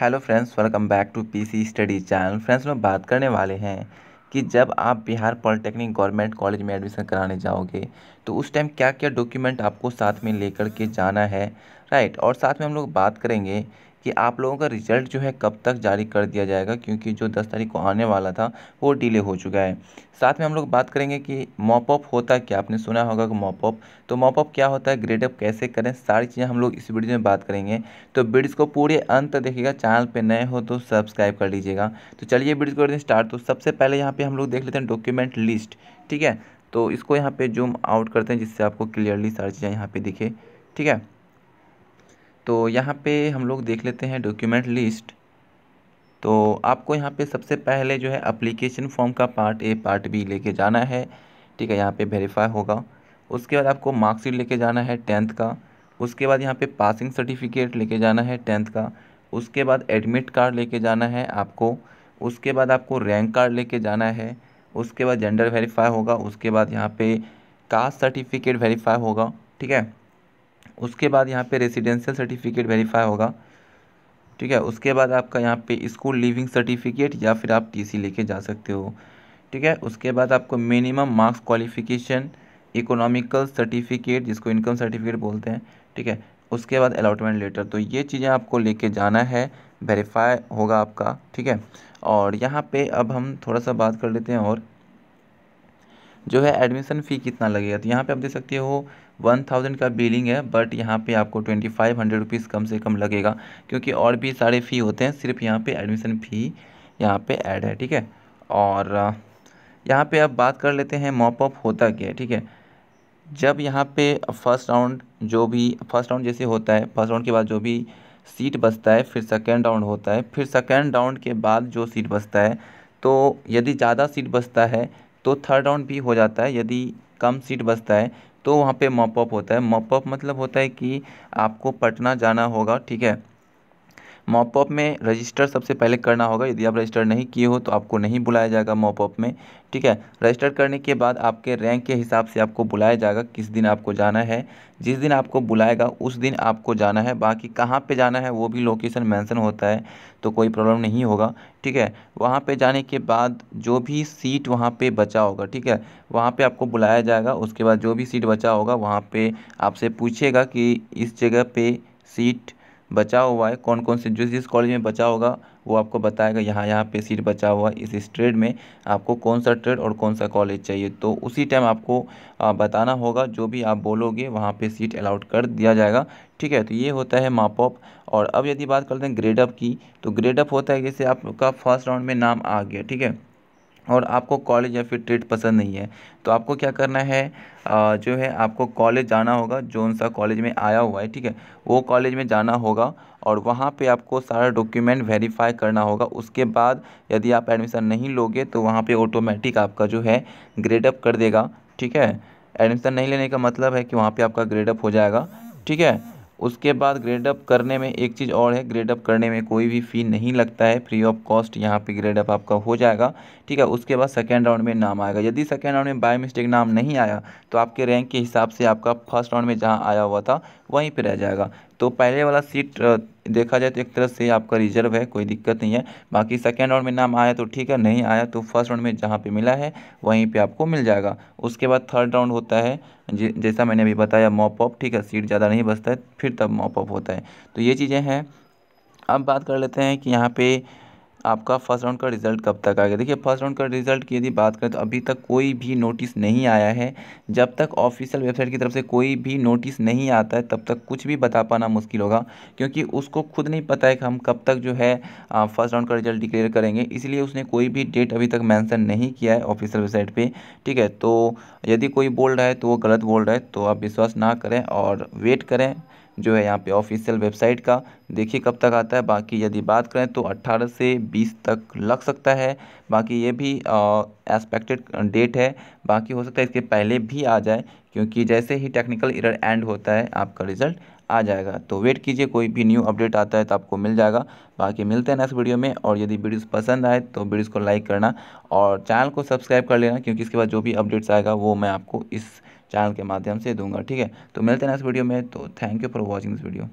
hello friends welcome back to PC study channel friends में बात करने वाले हैं कि जब आप बिहार पॉलिटेक्निक गवर्नमेंट कॉलेज में एडमिशन कराने जाओगे तो उस टाइम क्या क्या डॉक्यूमेंट आपको साथ में लेकर के जाना है राइट और साथ में हम लोग बात करेंगे कि आप लोगों का रिज़ल्ट जो है कब तक जारी कर दिया जाएगा क्योंकि जो दस तारीख को आने वाला था वो डिले हो चुका है साथ में हम लोग बात करेंगे कि मॉपअप होता है क्या आपने सुना होगा कि मॉपअप तो मॉपअप क्या होता है ग्रेडअप कैसे करें सारी चीज़ें हम लोग इस वीडियो में बात करेंगे तो वीडियो को पूरे अंत देखिएगा चैनल पर नए हो तो सब्सक्राइब कर लीजिएगा तो चलिए वीडियो करते हैं स्टार्ट तो सबसे पहले यहाँ पर हम लोग देख लेते हैं डॉक्यूमेंट लिस्ट ठीक है तो इसको यहाँ पे जूम आउट करते हैं जिससे आपको क्लियरली सारी चीज़ें यहाँ पर दिखे ठीक है तो यहाँ पे हम लोग देख लेते हैं डॉक्यूमेंट लिस्ट तो आपको यहाँ पे सबसे पहले जो है अप्लीकेशन फॉर्म का पार्ट ए पार्ट बी लेके जाना है ठीक है यहाँ पे वेरीफाई होगा उसके बाद आपको मार्कशीट लेके जाना है टेंथ का उसके बाद यहाँ पे पासिंग सर्टिफिकेट लेके जाना है टेंथ का उसके बाद एडमिट कार्ड लेके जाना है आपको उसके बाद आपको रैंक कार्ड लेके जाना है उसके बाद जेंडर वेरीफाई होगा उसके बाद यहाँ पे कास्ट सर्टिफिकेट वेरीफाई होगा ठीक है उसके बाद यहाँ पे रेसिडेंशियल सर्टिफिकेट वेरीफाई होगा ठीक है उसके बाद आपका यहाँ पे स्कूल लिविंग सर्टिफिकेट या फिर आप टीसी लेके जा सकते हो ठीक है उसके बाद आपको minimum marks qualification economical certificate जिसको इनकम सर्टिफिकेट बोलते हैं ठीक है उसके बाद अलाटमेंट लेटर तो ये चीज़ें आपको लेके जाना है वेरीफाई होगा आपका ठीक है और यहाँ पे अब हम थोड़ा सा बात कर लेते हैं और जो है एडमिशन फ़ी कितना लगेगा तो यहाँ पे आप देख सकते हो वन थाउजेंड का बिलिंग है बट यहाँ पे आपको ट्वेंटी फाइव हंड्रेड रुपीज़ कम से कम लगेगा क्योंकि और भी सारे फ़ी होते हैं सिर्फ यहाँ पे एडमिशन फ़ी यहाँ पे ऐड है ठीक है और यहाँ पे आप बात कर लेते हैं मॉपअप होता क्या है ठीक है जब यहाँ पे फर्स्ट राउंड जो भी फर्स्ट राउंड जैसे होता है फर्स्ट राउंड के बाद जो भी सीट बचता है फिर सेकेंड राउंड होता है फिर सेकेंड राउंड के बाद जो सीट बचता है तो यदि ज़्यादा सीट बचता है तो थर्ड राउंड भी हो जाता है यदि कम सीट बचता है तो वहाँ पे मॉपअप होता है मॉपअप मतलब होता है कि आपको पटना जाना होगा ठीक है मॉपअप में रजिस्टर सबसे पहले करना होगा यदि आप रजिस्टर नहीं किए हो तो आपको नहीं बुलाया जाएगा मॉपअप में ठीक है रजिस्टर करने के बाद आपके रैंक के हिसाब से आपको बुलाया जाएगा किस दिन आपको जाना है जिस दिन आपको बुलाएगा उस दिन आपको जाना है बाकी कहाँ पे जाना है वो भी लोकेशन मेंशन होता है तो कोई प्रॉब्लम नहीं होगा ठीक है वहाँ पे जाने के बाद जो भी सीट वहाँ पे बचा होगा ठीक है वहाँ पे आपको बुलाया जाएगा उसके बाद जो भी सीट बचा होगा वहाँ पे आपसे पूछेगा कि इस जगह पे सीट बचा हुआ है कौन कौन से जिस जिस कॉलेज में बचा होगा वो आपको बताएगा यहाँ यहाँ पे सीट बचा हुआ है इस इस ट्रेड में आपको कौन सा ट्रेड और कौन सा कॉलेज चाहिए तो उसी टाइम आपको बताना होगा जो भी आप बोलोगे वहाँ पे सीट अलाउट कर दिया जाएगा ठीक है तो ये होता है ऑफ और अब यदि बात करते हैं ग्रेडअप की तो ग्रेडअप होता है जैसे आपका फर्स्ट राउंड में नाम आ गया ठीक है और आपको कॉलेज या फिर ट्रेड पसंद नहीं है तो आपको क्या करना है जो है आपको कॉलेज जाना होगा जो सा कॉलेज में आया हुआ है ठीक है वो कॉलेज में जाना होगा और वहाँ पे आपको सारा डॉक्यूमेंट वेरीफाई करना होगा उसके बाद यदि आप एडमिशन नहीं लोगे तो वहाँ पे ऑटोमेटिक आपका जो है ग्रेडअप कर देगा ठीक है एडमिशन नहीं लेने का मतलब है कि वहाँ पर आपका ग्रेडअप हो जाएगा ठीक है उसके बाद ग्रेडअप करने में एक चीज़ और है ग्रेडअप करने में कोई भी फ़ी नहीं लगता है फ्री ऑफ कॉस्ट यहाँ पे ग्रेडअप आपका हो जाएगा ठीक है उसके बाद सेकेंड राउंड में नाम आएगा यदि सेकेंड राउंड में बाय मिस्टेक नाम नहीं आया तो आपके रैंक के हिसाब से आपका फर्स्ट राउंड में जहाँ आया हुआ था वहीं पर रह जाएगा तो पहले वाला सीट देखा जाए तो एक तरह से आपका रिजर्व है कोई दिक्कत नहीं है बाकी सेकेंड राउंड में नाम आया तो ठीक है नहीं आया तो फर्स्ट राउंड में जहाँ पे मिला है वहीं पे आपको मिल जाएगा उसके बाद थर्ड राउंड होता है जैसा मैंने अभी बताया मॉप ऑप ठीक है सीट ज़्यादा नहीं बचता है फिर तब मॉप ऑप होता है तो ये चीज़ें हैं अब बात कर लेते हैं कि यहाँ पर आपका फर्स्ट राउंड का रिज़ल्ट कब तक आएगा देखिए फर्स्ट राउंड का रिज़ल्ट की यदि बात करें तो अभी तक कोई भी नोटिस नहीं आया है जब तक ऑफिशियल वेबसाइट की तरफ से कोई भी नोटिस नहीं आता है तब तक कुछ भी बता पाना मुश्किल होगा क्योंकि उसको खुद नहीं पता है कि हम कब तक जो है फर्स्ट राउंड का रिज़ल्ट डिक्लेयर करेंगे इसलिए उसने कोई भी डेट अभी तक मैंसन नहीं किया है ऑफिशियल वेबसाइट पर ठीक है तो यदि कोई बोल रहा है तो वो गलत बोल रहा है तो आप विश्वास ना करें और वेट करें जो है यहाँ पे ऑफिशियल वेबसाइट का देखिए कब तक आता है बाकी यदि बात करें तो 18 से 20 तक लग सकता है बाकी ये भी एक्सपेक्टेड डेट है बाकी हो सकता है इसके पहले भी आ जाए क्योंकि जैसे ही टेक्निकल इरर एंड होता है आपका रिजल्ट आ जाएगा तो वेट कीजिए कोई भी न्यू अपडेट आता है तो आपको मिल जाएगा बाकी मिलते हैं नेक्स्ट वीडियो में और यदि वीडियोस पसंद आए तो वीडियोस को लाइक करना और चैनल को सब्सक्राइब कर लेना क्योंकि इसके बाद जो भी अपडेट्स आएगा वो मैं आपको इस चैनल के माध्यम से दूंगा ठीक है तो मिलते हैं नेक्स्ट वीडियो में तो thank you for watching this video